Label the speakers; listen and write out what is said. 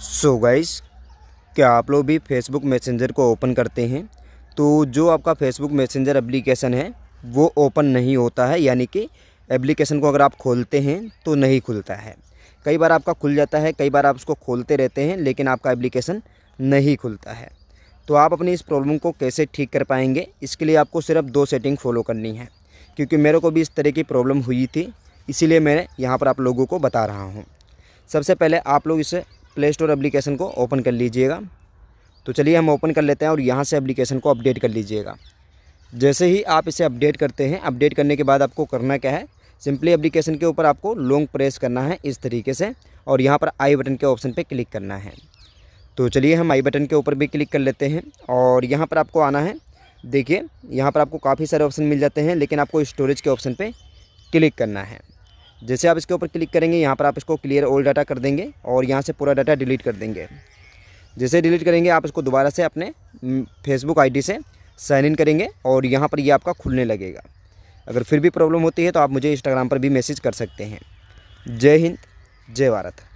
Speaker 1: सो so guys क्या आप लोग भी फेसबुक मैसेंजर को ओपन करते हैं तो जो आपका फेसबुक मैसेंजर एप्लीकेशन है वो ओपन नहीं होता है यानी कि एप्लीकेशन को अगर आप खोलते हैं तो नहीं खुलता है कई बार आपका खुल जाता है कई बार आप उसको खोलते रहते हैं लेकिन आपका एप्लीकेशन नहीं खुलता है तो आप अपनी इस प्रॉब्लम को कैसे ठीक कर पाएंगे इसके लिए आपको सिर्फ दो सेटिंग फॉलो करनी है क्योंकि मेरे को भी इस तरह की प्रॉब्लम हुई थी इसीलिए मैं यहाँ पर आप लोगों को बता रहा हूँ सबसे पहले आप लोग इसे प्ले स्टोर एप्लीकेशन को ओपन कर लीजिएगा तो चलिए हम ओपन कर लेते हैं और यहाँ से एप्लीकेशन को अपडेट कर लीजिएगा जैसे ही आप इसे अपडेट करते हैं अपडेट करने के बाद आपको करना क्या है सिंपली एप्लीकेशन के ऊपर आपको लॉन्ग प्रेस करना है इस तरीके से और यहाँ पर आई बटन के ऑप्शन पर क्लिक करना है तो चलिए हम आई बटन के ऊपर भी क्लिक कर लेते हैं और यहाँ पर आपको आना है देखिए यहाँ पर आपको काफ़ी सारे ऑप्शन मिल जाते हैं लेकिन आपको स्टोरेज के ऑप्शन पर क्लिक करना है जैसे आप इसके ऊपर क्लिक करेंगे यहाँ पर आप इसको क्लियर ऑल डाटा कर देंगे और यहाँ से पूरा डाटा डिलीट कर देंगे जैसे डिलीट करेंगे आप इसको दोबारा से अपने फेसबुक हम्म, आईडी से साइन इन करेंगे और यहाँ पर ये यह आपका खुलने लगेगा अगर फिर भी प्रॉब्लम होती है तो आप मुझे इंस्टाग्राम पर भी मैसेज कर सकते हैं जय हिंद जय भारत